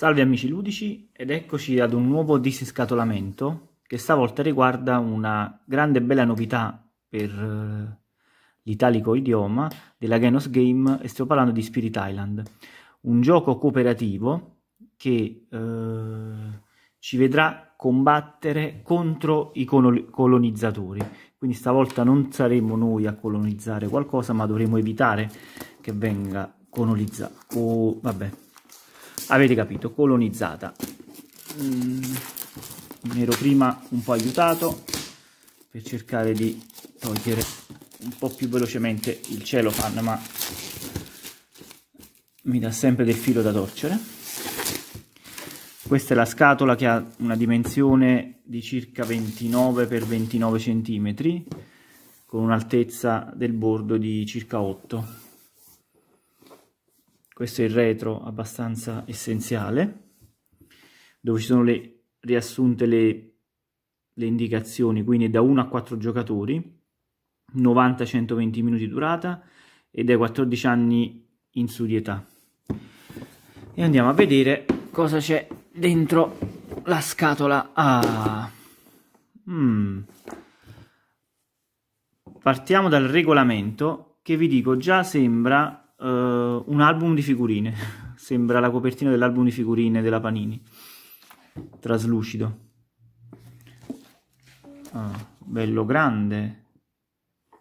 Salve amici ludici ed eccoci ad un nuovo disescatolamento che stavolta riguarda una grande e bella novità per eh, l'italico idioma della Genos Game e sto parlando di Spirit Island, un gioco cooperativo che eh, ci vedrà combattere contro i colonizzatori. Quindi stavolta non saremo noi a colonizzare qualcosa ma dovremo evitare che venga colonizzato. Oh, vabbè avete capito, colonizzata. Mm, mi ero prima un po' aiutato per cercare di togliere un po' più velocemente il cielo cellophane, ma mi dà sempre del filo da torcere. Questa è la scatola che ha una dimensione di circa 29 x 29 cm con un'altezza del bordo di circa 8 questo è il retro abbastanza essenziale, dove ci sono le, riassunte le, le indicazioni, quindi da 1 a 4 giocatori, 90-120 minuti durata e dai 14 anni in su di età. E andiamo a vedere cosa c'è dentro la scatola. Ah. Mm. Partiamo dal regolamento che vi dico già sembra uh, un album di figurine, sembra la copertina dell'album di figurine della Panini, traslucido. Ah, bello grande,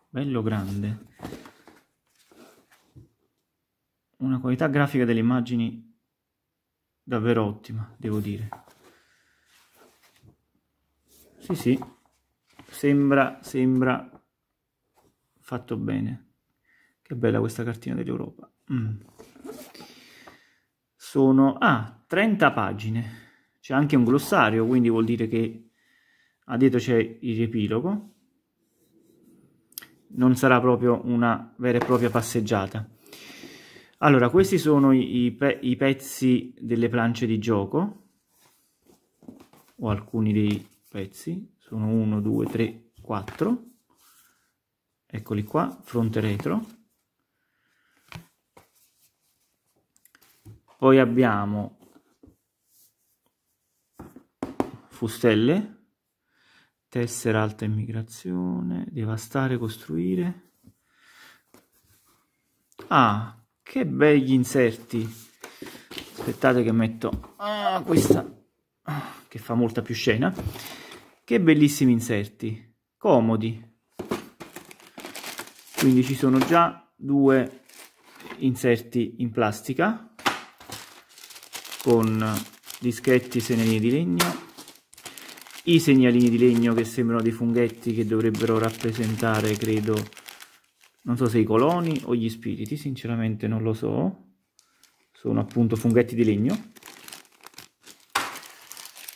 bello grande. Una qualità grafica delle immagini davvero ottima, devo dire. Sì, sì, sembra, sembra fatto bene. Che bella questa cartina dell'Europa. Mm. Sono ah, 30 pagine. C'è anche un glossario, quindi vuol dire che a dietro c'è il riepilogo. Non sarà proprio una vera e propria passeggiata. Allora, questi sono i, pe i pezzi delle planche di gioco, o alcuni dei pezzi. Sono 1, 2, 3, 4. Eccoli qua, fronte retro. poi abbiamo fustelle tessera alta immigrazione devastare costruire ah che begli inserti aspettate che metto ah, questa che fa molta più scena che bellissimi inserti comodi quindi ci sono già due inserti in plastica con dischetti segnalini di legno, i segnalini di legno che sembrano dei funghetti che dovrebbero rappresentare, credo, non so se i coloni o gli spiriti, sinceramente non lo so, sono appunto funghetti di legno.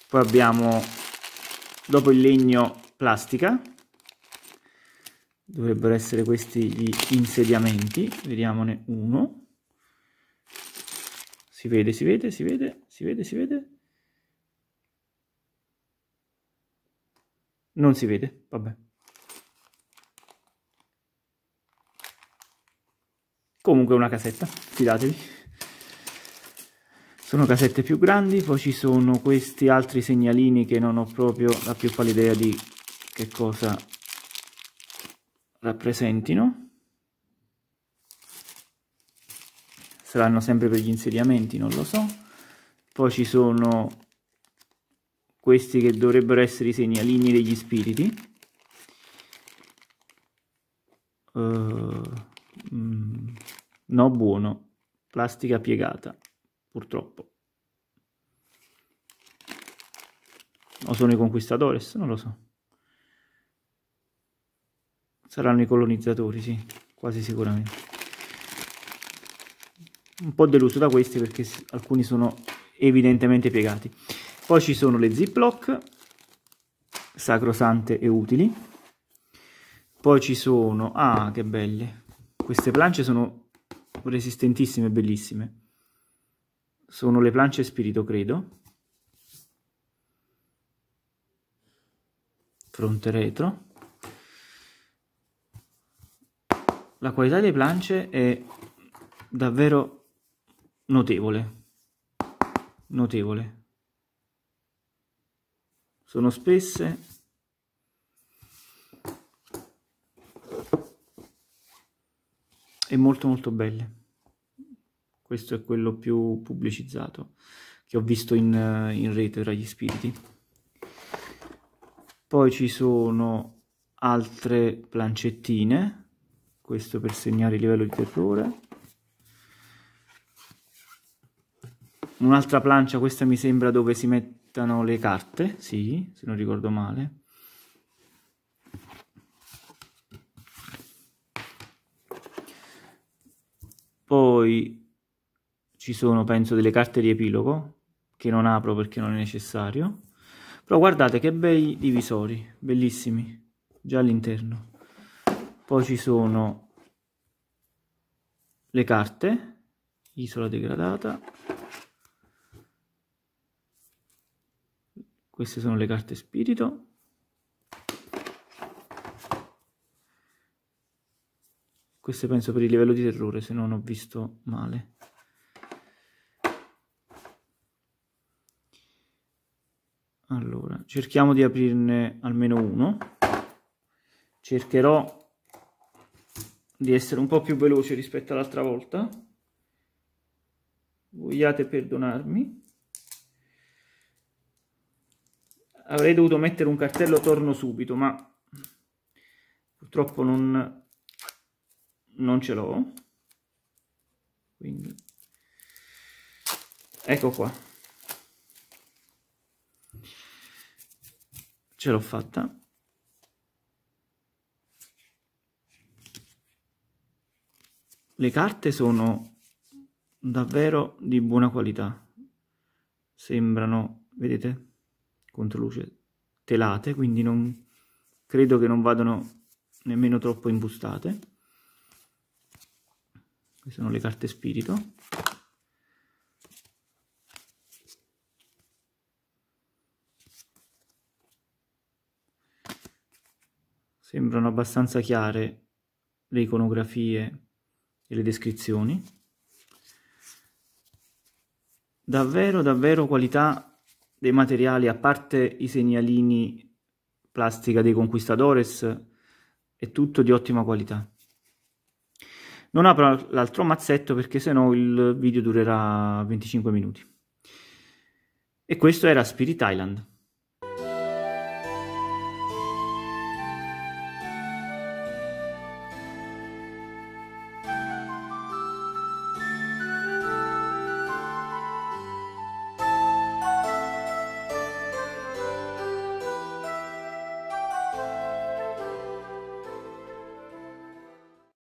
Poi abbiamo, dopo il legno, plastica, dovrebbero essere questi gli insediamenti, vediamone uno. Si vede, si vede, si vede, si vede, si vede. Non si vede, vabbè. Comunque una casetta, fidatevi. Sono casette più grandi, poi ci sono questi altri segnalini che non ho proprio la più pallida idea di che cosa rappresentino. saranno sempre per gli insediamenti, non lo so. Poi ci sono questi che dovrebbero essere i segnalini degli spiriti. Uh, no buono, plastica piegata, purtroppo. O sono i conquistadores, non lo so. Saranno i colonizzatori, sì, quasi sicuramente un po' deluso da questi perché alcuni sono evidentemente piegati. Poi ci sono le ziploc, sacrosante e utili. Poi ci sono... Ah, che belle! Queste plance sono resistentissime, bellissime. Sono le plance spirito, credo. Fronte retro. La qualità delle plance è davvero notevole, notevole. Sono spesse. E molto molto belle. Questo è quello più pubblicizzato che ho visto in, eh, in rete tra gli spiriti. Poi ci sono altre plancettine, questo per segnare il livello di terrore un'altra plancia, questa mi sembra dove si mettono le carte, sì, se non ricordo male. Poi ci sono, penso, delle carte di epilogo, che non apro perché non è necessario. Però guardate che bei divisori, bellissimi, già all'interno. Poi ci sono le carte, isola degradata, Queste sono le carte spirito. Queste penso per il livello di terrore, se non ho visto male. Allora, cerchiamo di aprirne almeno uno. Cercherò di essere un po' più veloce rispetto all'altra volta. Vogliate perdonarmi. avrei dovuto mettere un cartello torno subito, ma purtroppo non, non ce l'ho. Quindi, ecco qua. Ce l'ho fatta. Le carte sono davvero di buona qualità. Sembrano, vedete? controluce telate, quindi non, credo che non vadano nemmeno troppo imbustate. Queste sono le carte spirito. Sembrano abbastanza chiare le iconografie e le descrizioni. Davvero, davvero qualità dei materiali, a parte i segnalini plastica dei Conquistadores, è tutto di ottima qualità. Non apro l'altro mazzetto perché sennò il video durerà 25 minuti. E questo era Spirit Island.